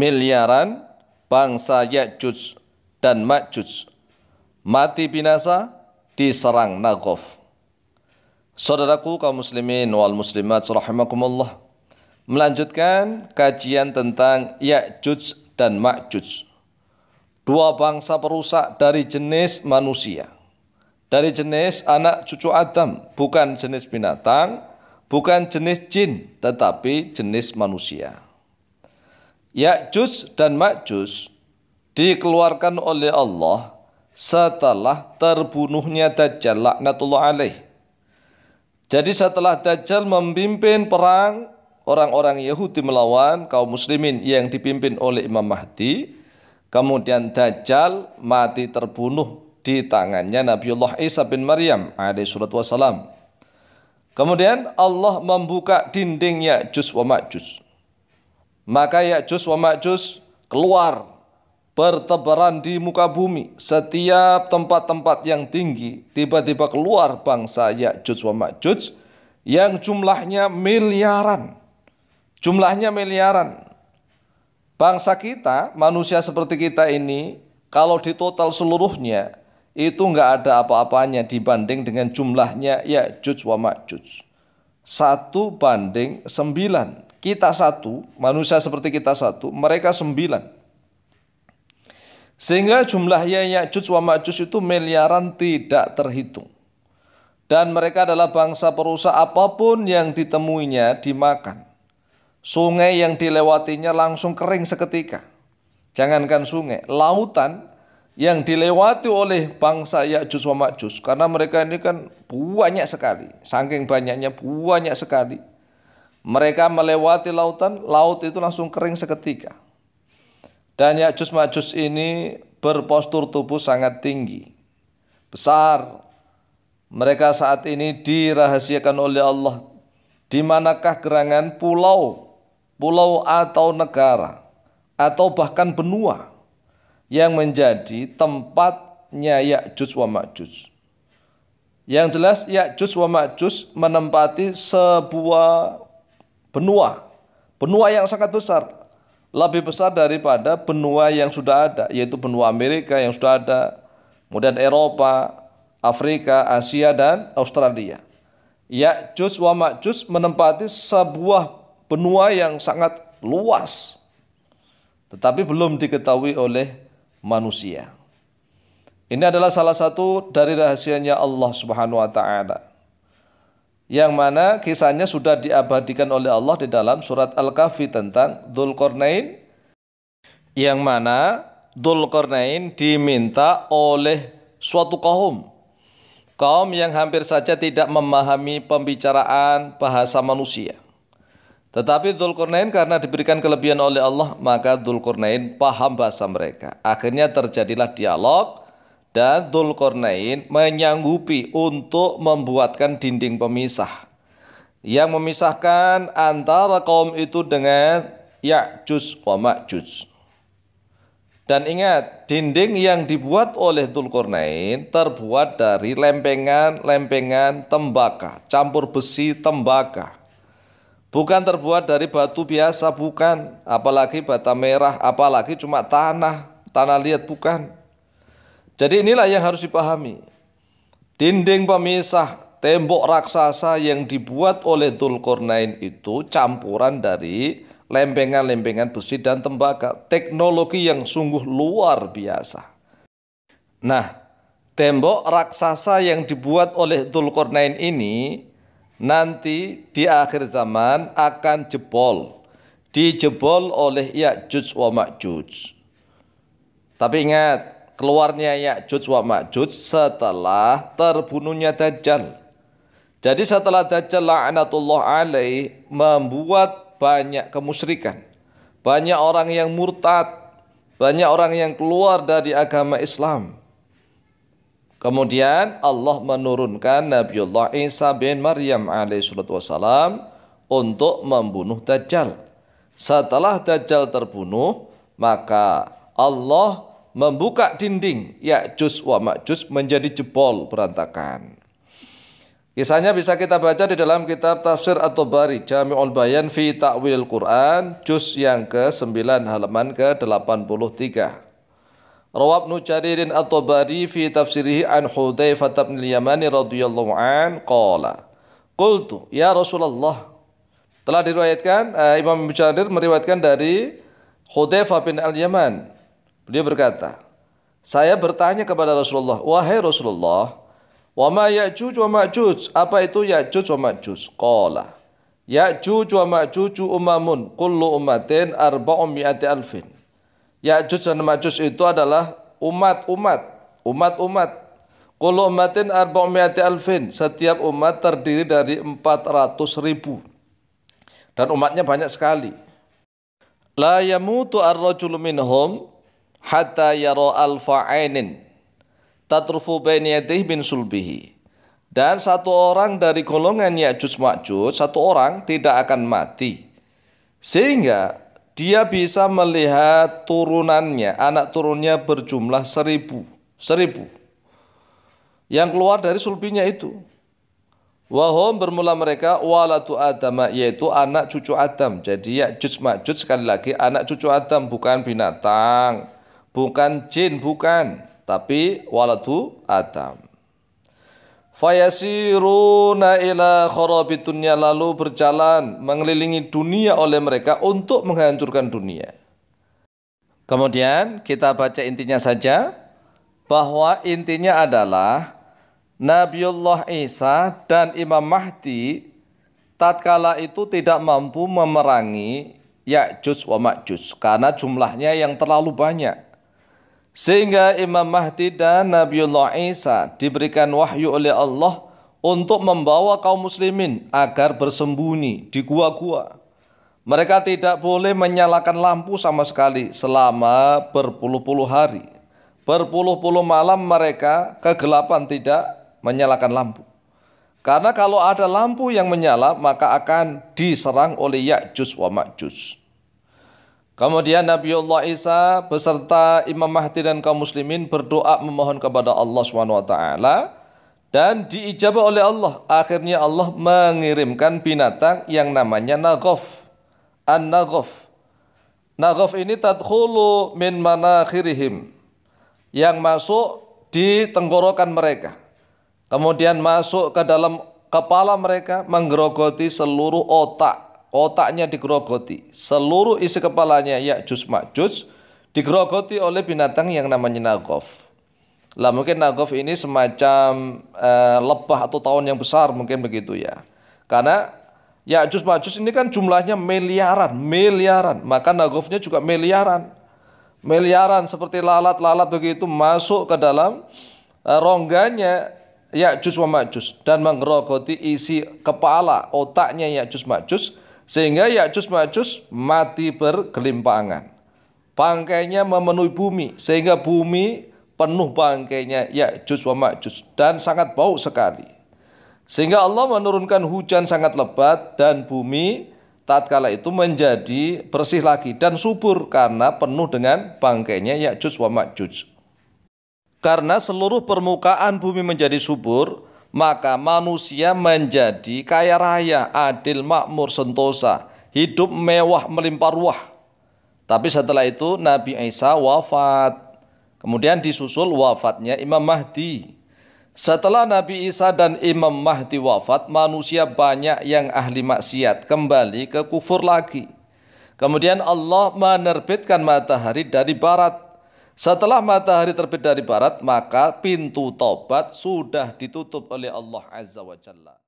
miliaran bangsa Ya'juj dan Ma'juj mati binasa diserang Nagof. Saudaraku kaum muslimin wal muslimat rahimakumullah. Melanjutkan kajian tentang Ya'juj dan Ma'juj. Dua bangsa perusak dari jenis manusia. Dari jenis anak cucu Adam, bukan jenis binatang, bukan jenis jin, tetapi jenis manusia. Ya'jus dan Ma'jus dikeluarkan oleh Allah setelah terbunuhnya Dajjal laknatullah alaih. Jadi setelah Dajjal memimpin perang orang-orang Yahudi melawan kaum muslimin yang dipimpin oleh Imam Mahdi, kemudian Dajjal mati terbunuh di tangannya Nabiullah Isa bin Maryam alaihi surat wassalam. Kemudian Allah membuka dindingnya Juz wa maka Ya'juj wa Ma'juj keluar bertebaran di muka bumi. Setiap tempat-tempat yang tinggi tiba-tiba keluar bangsa Ya'juj wa Ma'juj yang jumlahnya miliaran. Jumlahnya miliaran. Bangsa kita, manusia seperti kita ini, kalau di total seluruhnya, itu nggak ada apa-apanya dibanding dengan jumlahnya Ya'juj wa Ma'juj. Satu banding sembilan kita satu, manusia seperti kita satu, mereka sembilan. Sehingga jumlahnya Ya'juj wa Ma'juj itu miliaran tidak terhitung. Dan mereka adalah bangsa perusak apapun yang ditemuinya dimakan. Sungai yang dilewatinya langsung kering seketika. Jangankan sungai, lautan yang dilewati oleh bangsa Ya'juj wa Ma'juj. Karena mereka ini kan banyak sekali. Saking banyaknya banyak sekali mereka melewati lautan, laut itu langsung kering seketika. Dan Ya'juj Ma'juj ini berpostur tubuh sangat tinggi. Besar. Mereka saat ini dirahasiakan oleh Allah. Di manakah gerangan pulau, pulau atau negara, atau bahkan benua yang menjadi tempatnya Ya'juj wa Ma'juj. Yang jelas Ya'juj wa Ma'juj menempati sebuah benua, benua yang sangat besar, lebih besar daripada benua yang sudah ada, yaitu benua Amerika yang sudah ada, kemudian Eropa, Afrika, Asia, dan Australia. Ya'juj wa Ma'juj menempati sebuah benua yang sangat luas, tetapi belum diketahui oleh manusia. Ini adalah salah satu dari rahasianya Allah Subhanahu wa taala yang mana kisahnya sudah diabadikan oleh Allah di dalam surat Al-Kahfi tentang Dzulqarnain yang mana Dzulqarnain diminta oleh suatu kaum kaum yang hampir saja tidak memahami pembicaraan bahasa manusia. Tetapi Dzulqarnain karena diberikan kelebihan oleh Allah, maka Dzulqarnain paham bahasa mereka. Akhirnya terjadilah dialog dan tulkornain menyanggupi untuk membuatkan dinding pemisah yang memisahkan antara kaum itu dengan Ya'juj wa Ma'juj. Dan ingat, dinding yang dibuat oleh tulkornain terbuat dari lempengan-lempengan tembaga campur besi tembaga, Bukan terbuat dari batu biasa, bukan. Apalagi bata merah, apalagi cuma tanah, tanah liat, bukan jadi inilah yang harus dipahami. Dinding pemisah tembok raksasa yang dibuat oleh Dulkornain itu campuran dari lempengan-lempengan besi dan tembaga, teknologi yang sungguh luar biasa. Nah, tembok raksasa yang dibuat oleh Dulkornain ini nanti di akhir zaman akan jebol, dijebol oleh Ya'juj wa Ma'juj. Tapi ingat, keluarnya Ya'juj wa Ma'juj setelah terbunuhnya Dajjal. Jadi setelah Dajjal la'anatullah alaih membuat banyak kemusyrikan. Banyak orang yang murtad. Banyak orang yang keluar dari agama Islam. Kemudian Allah menurunkan Nabiullah Isa bin Maryam alaihissalam untuk membunuh Dajjal. Setelah Dajjal terbunuh, maka Allah membuka dinding Ya'juj wa Ma'juj menjadi jebol berantakan. Kisahnya bisa kita baca di dalam kitab Tafsir atau Bari Jami'ul Bayan fi Ta'wilil Quran juz yang ke-9 halaman ke-83. Rawab Nujaririn atau Bari fi tafsirihi an Hudzaifah bin Yamani radhiyallahu an qala Qultu ya Rasulullah telah diriwayatkan uh, Imam Bukhari meriwayatkan dari Hudzaifah bin Al-Yaman dia berkata, saya bertanya kepada Rasulullah, wahai Rasulullah, wa ma ya'juj wa ma'juj? Apa itu ya'juj wa ma'juj? Qala, ya'juj wa ma'juj umamun kullu umatin arba mi'ati alfin. Ya'juj dan ma'juj itu adalah umat-umat, umat-umat. Kullu umatin arba mi'ati alfin. Setiap umat terdiri dari 400 ribu. Dan umatnya banyak sekali. La yamutu ar-rajulu minhum hatta yara alfa ainin tatrufu bain bin sulbihi dan satu orang dari golongan Ya'juj Ma'juj satu orang tidak akan mati sehingga dia bisa melihat turunannya anak turunnya berjumlah seribu seribu yang keluar dari sulbinya itu Wahom bermula mereka walatu Adam yaitu anak cucu Adam. Jadi ya Ya'juj Ma'juj sekali lagi anak cucu Adam bukan binatang bukan jin bukan tapi waladu Adam Fayasiruna ila kharabi dunia lalu berjalan mengelilingi dunia oleh mereka untuk menghancurkan dunia. Kemudian kita baca intinya saja bahwa intinya adalah Nabiullah Isa dan Imam Mahdi tatkala itu tidak mampu memerangi Ya'juj wa Ma'juj karena jumlahnya yang terlalu banyak sehingga Imam Mahdi dan Nabiullah Isa diberikan wahyu oleh Allah untuk membawa kaum muslimin agar bersembunyi di gua-gua. Mereka tidak boleh menyalakan lampu sama sekali selama berpuluh-puluh hari. Berpuluh-puluh malam mereka kegelapan tidak menyalakan lampu. Karena kalau ada lampu yang menyala maka akan diserang oleh Ya'juj wa Ma'juj. Kemudian Nabiullah Isa beserta Imam Mahdi dan kaum muslimin berdoa memohon kepada Allah Swt dan diijabah oleh Allah. Akhirnya Allah mengirimkan binatang yang namanya Nagof. An-Nagof. Nagof ini tadkhulu min mana manakhirihim. Yang masuk di tenggorokan mereka. Kemudian masuk ke dalam kepala mereka menggerogoti seluruh otak otaknya digerogoti, seluruh isi kepalanya ya jus makjus digerogoti oleh binatang yang namanya nagov. Lah mungkin nagov ini semacam e, lebah atau tahun yang besar mungkin begitu ya. Karena ya jus makjus ini kan jumlahnya miliaran, miliaran. Maka nagovnya juga miliaran. Miliaran seperti lalat-lalat begitu masuk ke dalam e, rongganya ya jus Ma'juj dan menggerogoti isi kepala otaknya ya jus Ma'juj sehingga Yakjus Ma'jus mati berkelimpangan Bangkainya memenuhi bumi sehingga bumi penuh bangkainya Yakjus wa Ma'jus dan sangat bau sekali. Sehingga Allah menurunkan hujan sangat lebat dan bumi tatkala itu menjadi bersih lagi dan subur karena penuh dengan bangkainya Yakjus wa Majus. Karena seluruh permukaan bumi menjadi subur, maka manusia menjadi kaya raya, adil, makmur, sentosa, hidup mewah melimpah ruah. Tapi setelah itu Nabi Isa wafat. Kemudian disusul wafatnya Imam Mahdi. Setelah Nabi Isa dan Imam Mahdi wafat, manusia banyak yang ahli maksiat kembali ke kufur lagi. Kemudian Allah menerbitkan matahari dari barat setelah matahari terbit dari barat, maka pintu taubat sudah ditutup oleh Allah Azza wa Jalla.